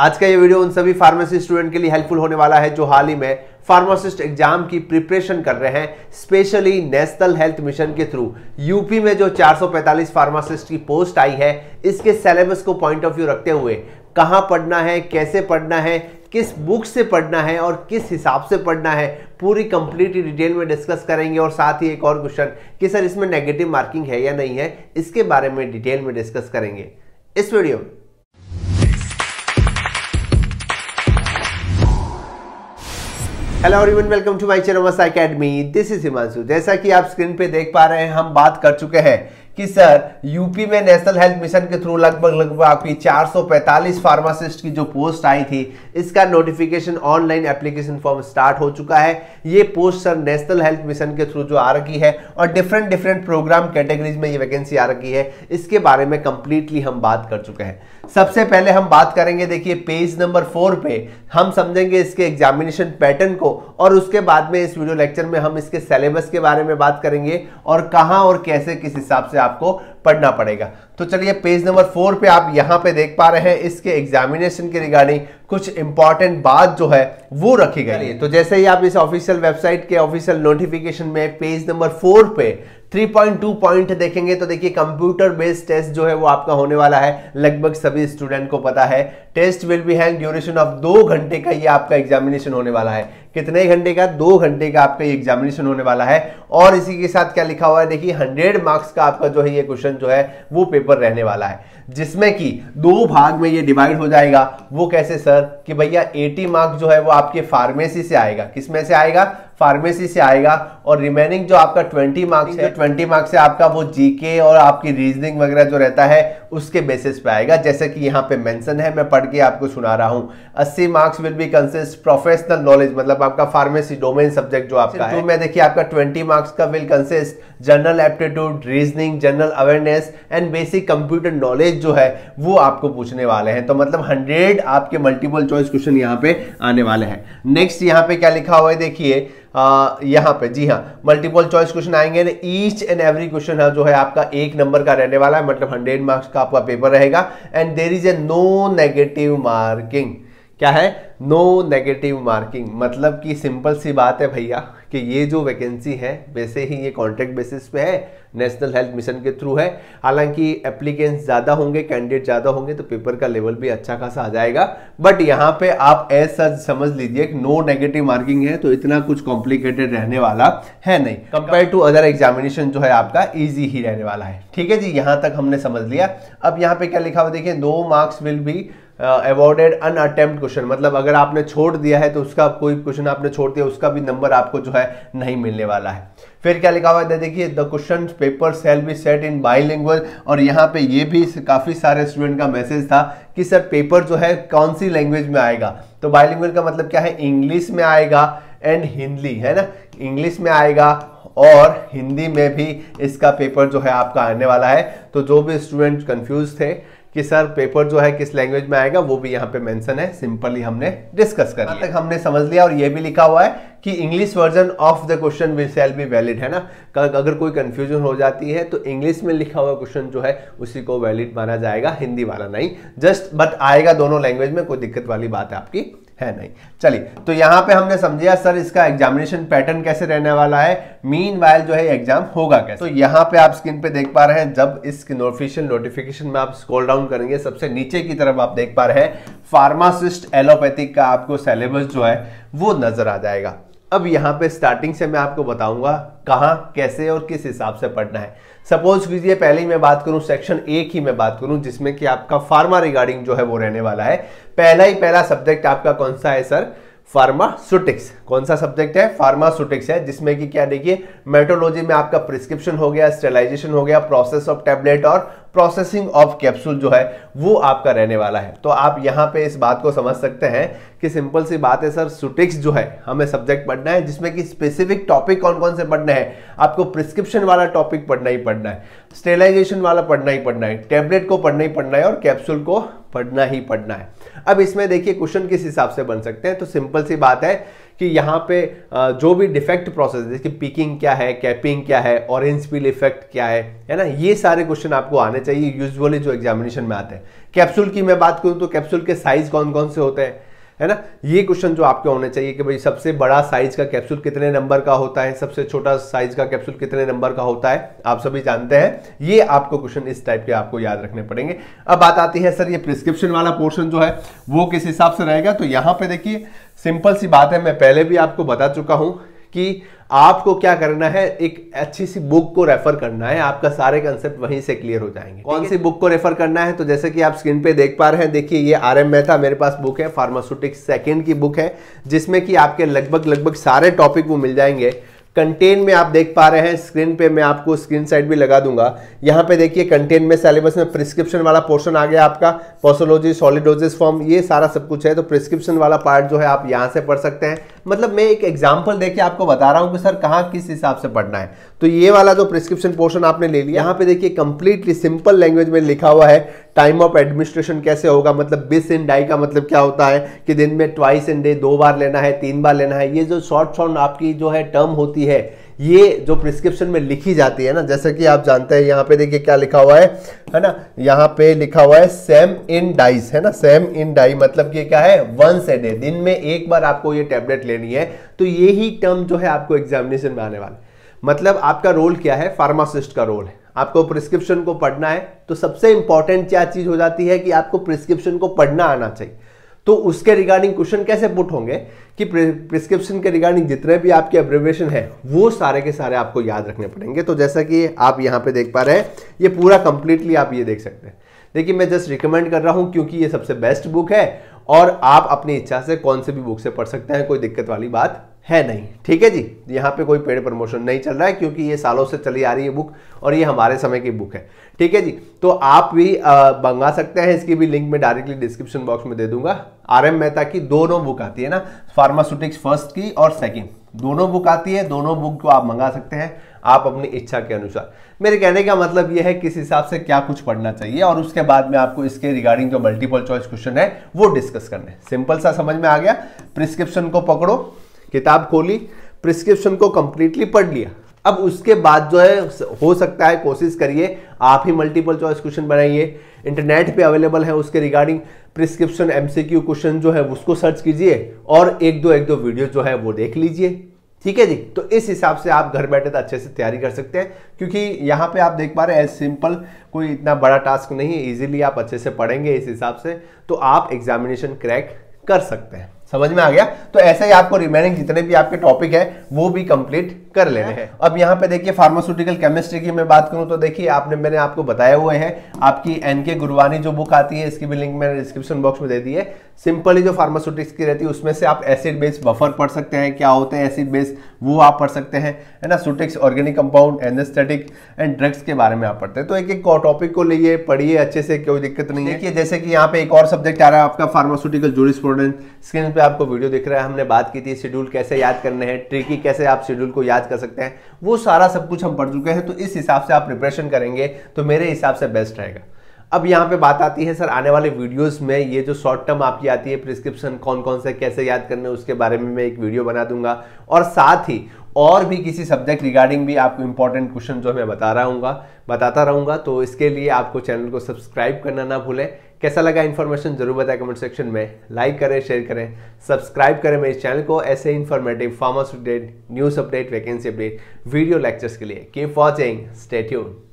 आज का ये वीडियो उन सभी फार्मेसी स्टूडेंट के लिए हेल्पफुल होने वाला है जो हाल ही में फार्मासिस्ट एग्जाम की प्रिपरेशन कर रहे हैं स्पेशली नेशनल हेल्थ मिशन के थ्रू यूपी में जो 445 फार्मासिस्ट की पोस्ट आई है इसके सिलेबस को पॉइंट ऑफ व्यू रखते हुए कहाँ पढ़ना है कैसे पढ़ना है किस बुक से पढ़ना है और किस हिसाब से पढ़ना है पूरी कंप्लीट डिटेल में डिस्कस करेंगे और साथ ही एक और क्वेश्चन कि सर इसमें नेगेटिव मार्किंग है या नहीं है इसके बारे में डिटेल में डिस्कस करेंगे इस वीडियो में hello everyone welcome to my channel मसा एकेडमी दिस इज हिमांशु जैसा कि आप स्क्रीन पे देख पा रहे हैं हम बात कर चुके हैं कि सर यूपी में नेशनल हेल्थ मिशन के थ्रू लगभग लगभग आपकी 445 फार्मासिस्ट की जो पोस्ट आई थी इसका notification online application form start हो चुका है ये post sir national health mission के थ्रू जो आ रखी है और डिफरेंट डिफरेंट प्रोग्राम कैटेगरीज में ये वैकेंसी आ रखी है इसके बारे में कंप्लीटली हम बात कर चुके हैं सबसे पहले हम बात करेंगे देखिए पेज नंबर फोर पे हम समझेंगे इसके एग्जामिनेशन पैटर्न को और उसके बाद में इस वीडियो लेक्चर में हम इसके सिलेबस के बारे में बात करेंगे और कहाँ और कैसे किस हिसाब से आपको पढ़ना पड़ेगा तो चलिए पेज नंबर फोर पे आप यहाँ पे देख पा रहे हैं इसके एग्जामिनेशन के रिगार्डिंग कुछ इंपॉर्टेंट बात जो है वो रखी गई है तो जैसे ही आप इस ऑफिशियल वेबसाइट के ऑफिशियल नोटिफिकेशन में पेज नंबर फोर पे 3.2 पॉइंट देखेंगे तो देखिए कंप्यूटर बेस्ड टेस्ट जो है वो आपका होने वाला है लगभग सभी स्टूडेंट को पता है test will be held duration of दो घंटे का ये आपका एग्जामिनेशन होने वाला है कितने घंटे का दो घंटे का आपका ये एग्जामिनेशन होने वाला है और इसी के साथ क्या लिखा हुआ है देखिए हंड्रेड मार्क्स का आपका जो है ये क्वेश्चन जो है वो पेपर रहने वाला है जिसमें कि दो भाग में ये डिवाइड हो जाएगा वो कैसे सर कि भैया एटी मार्क्स जो है वो आपके फार्मेसी से आएगा किसमें से आएगा फार्मेसी से आएगा और रिमेनिंग जो आपका ट्वेंटी मार्क्स ट्वेंटी मार्क्स से आपका वो जीके और आपकी रीजनिंग वगैरह जो रहता है उसके बेसिस पे आएगा जैसे कि यहाँ पे मेंशन है मैं पढ़ के आपको सुना रहा हूँ 80 marks will be consist professional knowledge मतलब आपका फार्मेसी डोमेन सब्जेक्ट जो आपका है तो मैं देखिए आपका 20 मार्क्स का will consist general aptitude reasoning general awareness and basic computer knowledge जो है वो आपको पूछने वाले हैं तो मतलब हंड्रेड आपके मल्टीपल चॉइस क्वेश्चन यहाँ पे आने वाले हैं नेक्स्ट यहाँ पे क्या लिखा हुआ है देखिए यहाँ पे जी हाँ मल्टीपल चॉइस क्वेश्चन आएंगे ईच एंड एवरी क्वेश्चन है जो है आपका एक नंबर का रहने वाला है मतलब हंड्रेड मार्क्स का आपका पेपर रहेगा and there is a no negative marking क्या है नो नेगेटिव मार्किंग मतलब कि सिंपल सी बात है भैया कि ये जो वैकेंसी है वैसे ही ये कॉन्ट्रैक्ट बेसिस पे है नेशनल हेल्थ मिशन के थ्रू है हालांकि एप्लीकेंट्स ज़्यादा होंगे कैंडिडेट ज़्यादा होंगे तो पेपर का लेवल भी अच्छा खासा आ जाएगा बट यहाँ पे आप ऐसा समझ लीजिए कि नो नेगेटिव मार्किंग है तो इतना कुछ कॉम्प्लिकेटेड रहने वाला है नहीं कंपेयर टू अदर एग्जामिनेशन जो है आपका ईजी ही रहने वाला है ठीक है जी यहाँ तक हमने समझ लिया अब यहाँ पे क्या लिखा हुआ देखिए no marks will be awarded unattempted question मतलब अगर आपने छोड़ दिया है तो उसका कोई क्वेश्चन आपने छोड़ दिया उसका भी नंबर आपको जो है नहीं मिलने वाला है फिर क्या लिखा हुआ है देखिए the question paper shall be set in language और यहाँ पे ये भी काफ़ी सारे स्टूडेंट का मैसेज था कि सर पेपर जो है कौन सी लैंग्वेज में आएगा तो लैंग्वेज का मतलब क्या है इंग्लिश में आएगा एंड हिंदी है ना इंग्लिश में आएगा और हिंदी में भी इसका पेपर जो है आपका आने वाला है तो जो भी स्टूडेंट कंफ्यूज थे कि सर पेपर जो है किस लैंग्वेज में आएगा वो भी यहाँ पे मेंशन है सिंपली हमने डिस्कस कर हाँ लिया तक हमने समझ लिया और ये भी लिखा हुआ है कि English version of the question will shall be valid है ना अगर कोई कंफ्यूजन हो जाती है तो इंग्लिश में लिखा हुआ क्वेश्चन जो है उसी को वैलिड माना जाएगा हिंदी वाला नहीं जस्ट बट आएगा दोनों लैंग्वेज में कोई दिक्कत वाली बात है आपकी है नहीं चलिए तो यहां पे हमने समझिया सर इसका एग्जामिनेशन पैटर्न कैसे रहने वाला है मीन वाइल जो है एग्जाम होगा कैसे तो यहां पे आप स्क्रीन पे देख पा रहे हैं जब इस ऑफिशियल नोटिफिकेशन में आप स्क्रॉल डाउन करेंगे सबसे नीचे की तरफ आप देख पा रहे हैं फार्मासिस्ट एलोपैथिक का आपको सिलेबस जो है वो नजर आ जाएगा अब यहां पे स्टार्टिंग से मैं आपको बताऊंगा कहाँ कैसे और किस हिसाब से पढ़ना है सपोज कीजिए पहले ही मैं बात करूं सेक्शन ए की मैं बात करूं जिसमें कि आपका फार्मा रिगार्डिंग जो है वो रहने वाला है पहला ही पहला सब्जेक्ट आपका कौन सा है सर फार्मास्यूटिक्स कौन सा सब्जेक्ट है फार्मास्यूटिक्स है जिसमें कि क्या देखिए मेटोलॉजी में आपका प्रिस्क्रिप्शन हो गया स्टेलाइजेशन हो गया प्रोसेस ऑफ टैबलेट और प्रोसेसिंग ऑफ कैप्सूल जो है वो आपका रहने वाला है तो आप यहाँ पे इस बात को समझ सकते हैं कि सिंपल सी बात है सर सुटिक्स जो है हमें सब्जेक्ट पढ़ना है जिसमें कि स्पेसिफिक टॉपिक कौन कौन से पढ़ना है आपको प्रिस्क्रिप्शन वाला टॉपिक पढ़ना ही पढ़ना है स्टेलाइजेशन वाला पढ़ना ही पढ़ना है टैबलेट को पढ़ना ही पढ़ना है और कैप्सूल को पढ़ना ही पढ़ना है अब इसमें देखिए क्वेश्चन किस हिसाब से बन सकते हैं तो सिंपल सी बात है कि यहाँ पे जो भी डिफेक्ट प्रोसेस जैसे पिकिंग क्या है कैपिंग क्या है ऑरेंज पील इफेक्ट क्या है है ना ये सारे क्वेश्चन आपको आने चाहिए यूजुअली जो एग्जामिनेशन में आते हैं कैप्सूल की मैं बात करूँ तो कैप्सूल के साइज कौन कौन से होते हैं है ना ये क्वेश्चन जो आपके होने चाहिए कि भाई सबसे बड़ा साइज का कैप्सूल कितने नंबर का होता है सबसे छोटा साइज का कैप्सूल कितने नंबर का होता है आप सभी जानते हैं ये आपको क्वेश्चन इस टाइप के आपको याद रखने पड़ेंगे अब बात आती है सर ये प्रिस्क्रिप्शन वाला पोर्शन जो है वो किस हिसाब से रहेगा तो यहां पर देखिए सिंपल सी बात है मैं पहले भी आपको बता चुका हूं कि आपको क्या करना है एक अच्छी सी बुक को रेफर करना है आपका सारे कंसेप्ट वहीं से क्लियर हो जाएंगे कौन सी बुक को रेफर करना है तो जैसे कि आप स्क्रीन पे देख पा रहे हैं देखिए ये आर एम मेहता मेरे पास बुक है फार्मास्यूटिक्स सेकेंड की बुक है जिसमें कि आपके लगभग लगभग सारे टॉपिक वो मिल जाएंगे कंटेन में आप देख पा रहे हैं स्क्रीन पे मैं आपको स्क्रीन साइड भी लगा दूंगा यहाँ पे देखिए कंटेन में सिलेबस में प्रिस्क्रिप्शन वाला पोर्शन आ गया आपका पोसोलॉजी सॉलिडोजिस फॉर्म ये सारा सब कुछ है तो प्रिस्क्रिप्शन वाला पार्ट जो है आप यहाँ से पढ़ सकते हैं मतलब मैं एक एग्जाम्पल देके आपको बता रहा हूँ कि सर कहाँ किस हिसाब से पढ़ना है तो ये वाला जो प्रिस्क्रिप्शन पोर्शन आपने ले लिया यहाँ पे देखिए कंप्लीटली सिंपल लैंग्वेज में लिखा हुआ है टाइम ऑफ एडमिनिस्ट्रेशन कैसे होगा मतलब बिस इन डाई का मतलब क्या होता है कि दिन में ट्वाइस इन डे दो बार लेना है तीन बार लेना है ये जो शॉर्ट शॉर्ट आपकी जो है टर्म होती है ये जो प्रिस्क्रिप्शन में लिखी जाती है ना जैसे कि आप जानते हैं यहाँ पे देखिए क्या लिखा हुआ है है ना यहाँ पे लिखा हुआ है सेम इन डाइज है ना सेम इन डाई मतलब कि क्या है वंस ए डे दिन में एक बार आपको ये टेबलेट लेनी है तो यही टर्म जो है आपको एग्जामिनेशन में आने वाले मतलब आपका रोल क्या है फार्मासिस्ट का रोल है आपको प्रिस्क्रिप्शन को पढ़ना है तो सबसे इंपॉर्टेंट क्या चीज़ हो जाती है कि आपको प्रिस्क्रिप्शन को पढ़ना आना चाहिए तो उसके रिगार्डिंग क्वेश्चन कैसे पुट होंगे कि प्रिस्क्रिप्शन के रिगार्डिंग जितने भी आपके एब्रिवेशन है वो सारे के सारे आपको याद रखने पड़ेंगे तो जैसा कि आप यहाँ पे देख पा रहे हैं ये पूरा कंप्लीटली आप ये देख सकते हैं देखिए मैं जस्ट रिकमेंड कर रहा हूँ क्योंकि ये सबसे बेस्ट बुक है और आप अपनी इच्छा से कौन से भी बुक से पढ़ सकते हैं कोई दिक्कत वाली बात है नहीं ठीक है जी यहाँ पे कोई पेड प्रमोशन नहीं चल रहा है क्योंकि ये सालों से चली आ रही है बुक और ये हमारे समय की बुक है ठीक है जी तो आप भी मंगा सकते हैं इसकी भी लिंक मैं डायरेक्टली डिस्क्रिप्शन बॉक्स में दे दूंगा आर एम मेहता की दोनों बुक आती है ना फार्मास्यूटिक्स फर्स्ट की और सेकेंड दोनों बुक आती है दोनों बुक को आप मंगा सकते हैं आप अपनी इच्छा के अनुसार मेरे कहने का मतलब यह है किस हिसाब से क्या कुछ पढ़ना चाहिए और उसके बाद में आपको इसके रिगार्डिंग जो मल्टीपल चॉइस क्वेश्चन है वो डिस्कस करने सिंपल सा समझ में आ गया प्रिस्क्रिप्शन को पकड़ो किताब खोली प्रिस्क्रिप्शन को कंप्लीटली पढ़ लिया अब उसके बाद जो है हो सकता है कोशिश करिए आप ही मल्टीपल चॉइस क्वेश्चन बनाइए इंटरनेट पे अवेलेबल है उसके रिगार्डिंग प्रिस्क्रिप्शन एमसीक्यू क्वेश्चन जो है उसको सर्च कीजिए और एक दो एक दो वीडियो जो है वो देख लीजिए ठीक है जी तो इस हिसाब से आप घर बैठे तो अच्छे से तैयारी कर सकते हैं क्योंकि यहाँ पे आप देख पा रहे हैं एज सिंपल कोई इतना बड़ा टास्क नहीं है ईजिली आप अच्छे से पढ़ेंगे इस हिसाब से तो आप एग्जामिनेशन क्रैक कर सकते हैं समझ में आ गया तो ऐसे ही आपको रिमेनिंग जितने भी आपके टॉपिक है वो भी कंप्लीट कर लेने हाँ। हैं अब यहाँ पे देखिए फार्मास्यूटिकल केमिस्ट्री की मैं बात करूँ तो देखिए आपने मैंने आपको बताया हुए हैं आपकी एन के गुरवानी जो बुक आती है इसकी भी लिंक मैंने डिस्क्रिप्शन बॉक्स में दे दी है सिंपली जो फार्मास्यूटिक्स की रहती है उसमें से आप एसिड बेस बफर पढ़ सकते हैं क्या होते हैं एसिड बेस वो आप पढ़ सकते हैं है ना सूटिक्स organic compound anaesthetic and drugs के बारे में आप पढ़ते हैं तो एक एक टॉपिक को लिए पढ़िए अच्छे से कोई दिक्कत नहीं है कि जैसे कि यहाँ पे एक और सब्जेक्ट आ रहा है आपका फार्मास्यूटिकल जूरिस्प्रूडेंस स्क्रीन पर आपको वीडियो दिख रहा है हमने बात की थी शेड्यूल कैसे याद करने हैं ट्रिकी कैसे आप शेड्यूल को याद मैच कर सकते हैं वो सारा सब कुछ हम पढ़ चुके हैं तो इस हिसाब से आप प्रिपरेशन करेंगे तो मेरे हिसाब से बेस्ट रहेगा अब यहाँ पे बात आती है सर आने वाले वीडियोस में ये जो शॉर्ट टर्म आपकी आती है प्रिस्क्रिप्शन कौन कौन से कैसे याद करने उसके बारे में मैं एक वीडियो बना दूंगा और साथ ही और भी किसी सब्जेक्ट रिगार्डिंग भी आपको इंपॉर्टेंट क्वेश्चन जो मैं बता रहा हूँ बताता रहूँगा तो इसके लिए आपको चैनल को सब्सक्राइब करना ना भूलें कैसा लगा इन्फॉर्मेशन जरूर बताएं कमेंट सेक्शन में लाइक करें शेयर करें सब्सक्राइब करें मेरे चैनल को ऐसे informative farmers update news update vacancy update video lectures के लिए कीप वॉचिंग स्टेट्यून